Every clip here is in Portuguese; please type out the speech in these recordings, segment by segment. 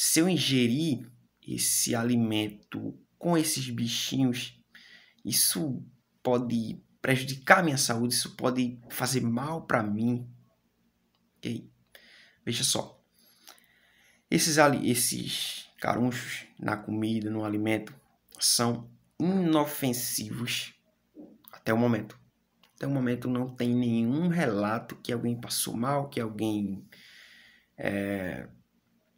se eu ingerir esse alimento com esses bichinhos, isso pode prejudicar a minha saúde, isso pode fazer mal para mim. Veja só. Esses, esses carunchos na comida, no alimento, são inofensivos até o momento. Até o momento não tem nenhum relato que alguém passou mal, que alguém é,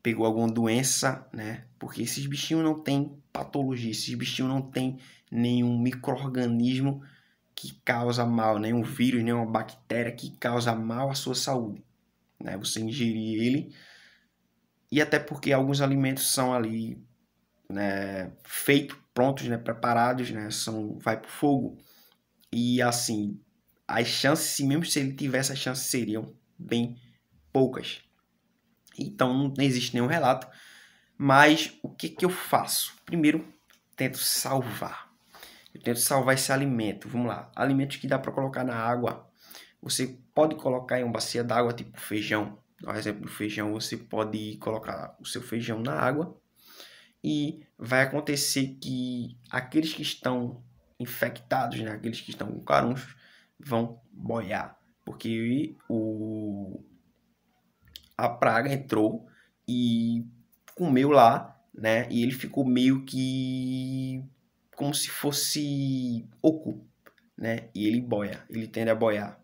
pegou alguma doença, né? Porque esses bichinhos não têm patologia, esses bichinhos não têm nenhum microorganismo que causa mal, nenhum vírus, nenhuma bactéria que causa mal à sua saúde, né? Você ingerir ele e até porque alguns alimentos são ali, né, feitos, prontos, né, preparados, né, são vai pro fogo. E assim, as chances, mesmo se ele tivesse as chances seriam bem poucas. Então não existe nenhum relato. Mas o que, que eu faço? Primeiro, tento salvar. Eu tento salvar esse alimento. Vamos lá. Alimentos que dá para colocar na água. Você pode colocar em uma bacia d'água, tipo feijão. Por exemplo, feijão, você pode colocar o seu feijão na água e vai acontecer que aqueles que estão infectados, né, aqueles que estão com carunchos, vão boiar, porque o, a praga entrou e comeu lá, né? E ele ficou meio que como se fosse oco, né? E ele boia, ele tende a boiar.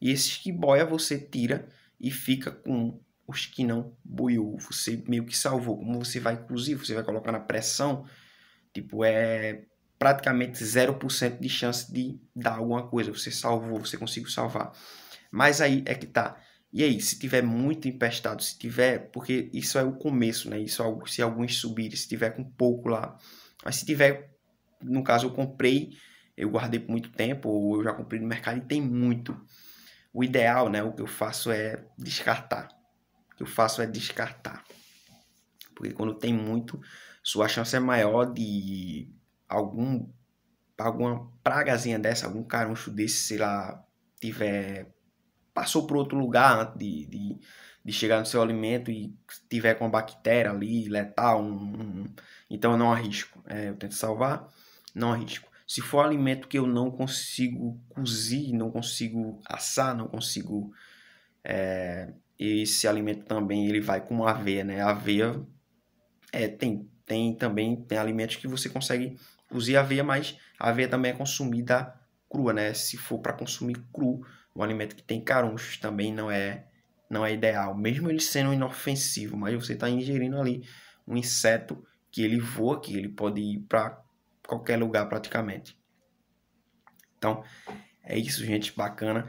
E esses que boia você tira e fica com os que não boiou. Você meio que salvou. Como você vai inclusive, você vai colocar na pressão, tipo, é praticamente 0% de chance de dar alguma coisa. Você salvou, você conseguiu salvar. Mas aí é que tá. E aí, se tiver muito empestado, se tiver, porque isso é o começo, né? Isso é se alguns subirem, se tiver com pouco lá. Mas se tiver, no caso eu comprei, eu guardei por muito tempo, ou eu já comprei no mercado e tem muito. O ideal, né? O que eu faço é descartar. O que eu faço é descartar. Porque quando tem muito, sua chance é maior de algum alguma pragazinha dessa, algum caruncho desse, sei lá, tiver passou por outro lugar antes de, de, de, chegar no seu alimento e tiver com uma bactéria ali, letal, um, um, então eu não arrisco. É, eu tento salvar, não arrisco. Se for alimento que eu não consigo cozir, não consigo assar, não consigo... É, esse alimento também ele vai com aveia, né? Aveia é, tem, tem também tem alimentos que você consegue cozir aveia, mas a aveia também é consumida crua, né? Se for para consumir cru, um alimento que tem carunchos também não é não é ideal, mesmo ele sendo inofensivo, mas você está ingerindo ali um inseto que ele voa, que ele pode ir para qualquer lugar praticamente. Então, é isso, gente, bacana.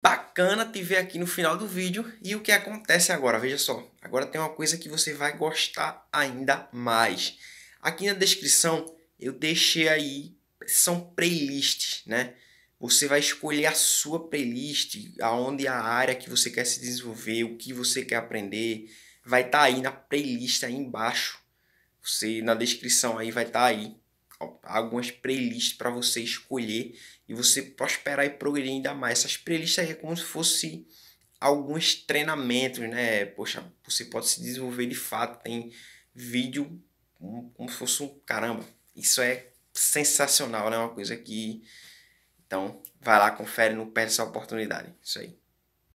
Bacana te ver aqui no final do vídeo. E o que acontece agora? Veja só. Agora tem uma coisa que você vai gostar ainda mais. Aqui na descrição eu deixei aí são playlists, né? Você vai escolher a sua playlist, aonde é a área que você quer se desenvolver, o que você quer aprender, vai estar tá aí na playlist aí embaixo. Você na descrição aí vai estar tá aí algumas playlists para você escolher e você prosperar e progredir ainda mais. Essas playlists aí é como se fosse alguns treinamentos, né? Poxa, você pode se desenvolver de fato, tem vídeo como se fosse um caramba. Isso é sensacional, né? Uma coisa que. Então, vai lá, confere, não perde essa oportunidade. Isso aí.